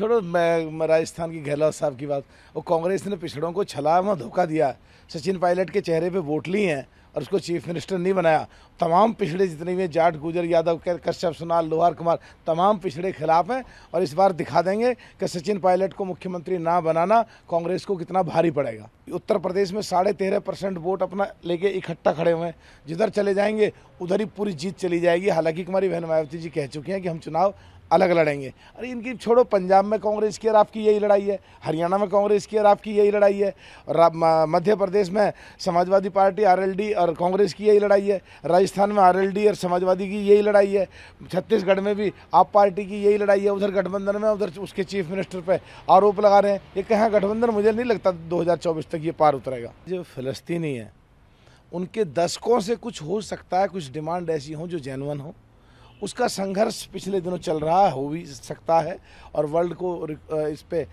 छोड़ो मैं राजस्थान की गहलोत साहब की बात और कांग्रेस ने पिछड़ों को छलावा में धोखा दिया सचिन पायलट के चेहरे पे वोट ली हैं और उसको चीफ मिनिस्टर नहीं बनाया तमाम पिछड़े जितने भी जाट गुजर यादव कश्यप सोनाल लोहार कुमार तमाम पिछड़े खिलाफ हैं और इस बार दिखा देंगे कि सचिन पायलट को मुख्यमंत्री ना बनाना कांग्रेस को कितना भारी पड़ेगा उत्तर प्रदेश में साढ़े तेरह परसेंट वोट अपना लेके इकट्ठा खड़े हुए हैं जिधर चले जाएंगे उधर ही पूरी जीत चली जाएगी हालांकि कुमारी बहन मायावती जी कह चुकी हैं कि हम चुनाव अलग लड़ेंगे अरे इनकी छोड़ो पंजाब में कांग्रेस की और आपकी यही लड़ाई है हरियाणा में कांग्रेस की और आपकी यही लड़ाई है और मध्य प्रदेश में समाजवादी पार्टी आरएलडी और कांग्रेस की यही लड़ाई है राजस्थान में आरएलडी और समाजवादी की यही लड़ाई है छत्तीसगढ़ में भी आप पार्टी की यही लड़ाई है उधर गठबंधन में उधर उसके चीफ मिनिस्टर पर आरोप लगा रहे हैं ये कहाँ गठबंधन मुझे नहीं लगता दो तक ये पार उतरेगा जो फलस्तीनी है उनके दशकों से कुछ हो सकता है कुछ डिमांड ऐसी हों जो जैनवन हो उसका संघर्ष पिछले दिनों चल रहा हो भी सकता है और वर्ल्ड को इस पर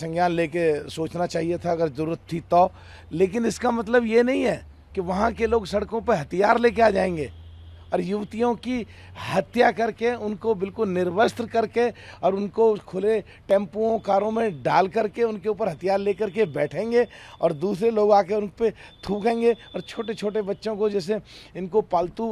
संज्ञान लेके सोचना चाहिए था अगर ज़रूरत थी तो लेकिन इसका मतलब ये नहीं है कि वहाँ के लोग सड़कों पर हथियार लेके आ जाएंगे और युवतियों की हत्या करके उनको बिल्कुल निर्वस्त्र करके और उनको खुले टेम्पुओं कारों में डाल करके उनके ऊपर हथियार लेकर के बैठेंगे और दूसरे लोग आके उन पर थूकेंगे और छोटे छोटे बच्चों को जैसे इनको पालतू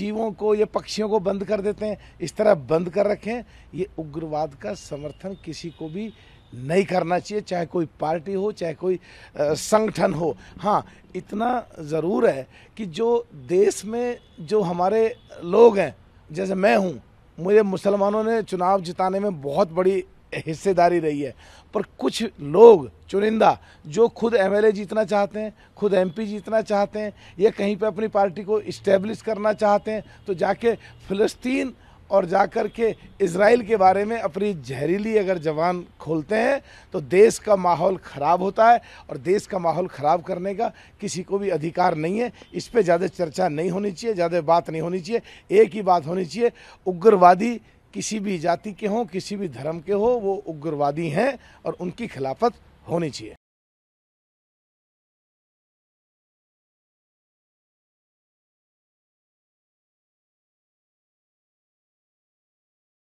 जीवों को या पक्षियों को बंद कर देते हैं इस तरह बंद कर रखें ये उग्रवाद का समर्थन किसी को भी नहीं करना चाहिए चाहे कोई पार्टी हो चाहे कोई संगठन हो हाँ इतना ज़रूर है कि जो देश में जो हमारे लोग हैं जैसे मैं हूँ मुझे मुसलमानों ने चुनाव जिताने में बहुत बड़ी हिस्सेदारी रही है पर कुछ लोग चुनिंदा जो खुद एमएलए जीतना चाहते हैं खुद एमपी जीतना चाहते हैं या कहीं पे अपनी पार्टी को इस्टेब्लिश करना चाहते हैं तो जाके फ़लस्तीन और जाकर के इसराइल के बारे में अपनी जहरीली अगर जवान खोलते हैं तो देश का माहौल ख़राब होता है और देश का माहौल ख़राब करने का किसी को भी अधिकार नहीं है इस पर ज़्यादा चर्चा नहीं होनी चाहिए ज़्यादा बात नहीं होनी चाहिए एक ही बात होनी चाहिए उग्रवादी किसी भी जाति के हों किसी भी धर्म के हों वो उग्रवादी हैं और उनकी खिलाफत होनी चाहिए